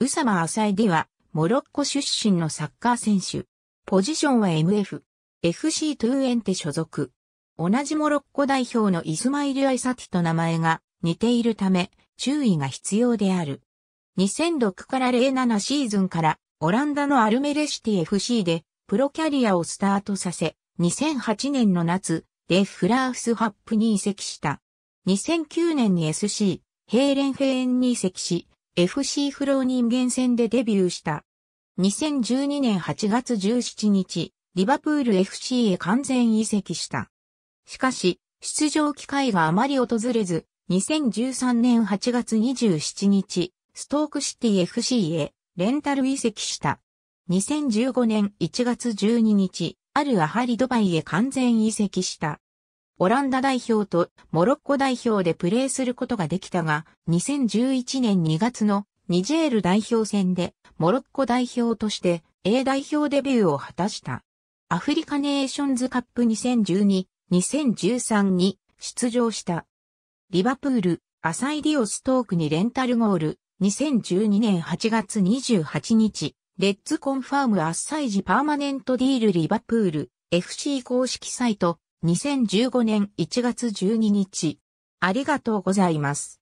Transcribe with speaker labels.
Speaker 1: ウサマ・アサイディは、モロッコ出身のサッカー選手。ポジションは MF。FC トゥーエンテ所属。同じモロッコ代表のイスマイル・アイサティと名前が似ているため、注意が必要である。2006から07シーズンからオランダのアルメレシティ FC でプロキャリアをスタートさせ、2008年の夏、でフラースハップに移籍した。2009年に SC、ヘーレンフェーンに移籍し、FC フロー人間戦でデビューした。2012年8月17日、リバプール FC へ完全移籍した。しかし、出場機会があまり訪れず、2013年8月27日、ストークシティ FC へレンタル移籍した。2015年1月12日、あるアハリドバイへ完全移籍した。オランダ代表とモロッコ代表でプレーすることができたが、2011年2月のニジェール代表戦でモロッコ代表として A 代表デビューを果たした。アフリカネーションズカップ2012、2013に出場した。リバプール、アサイディオストークにレンタルゴール、2012年8月28日、レッツコンファームアッサイジパーマネントディールリバプール、FC 公式サイト、2015年1月12日。ありがとうございます。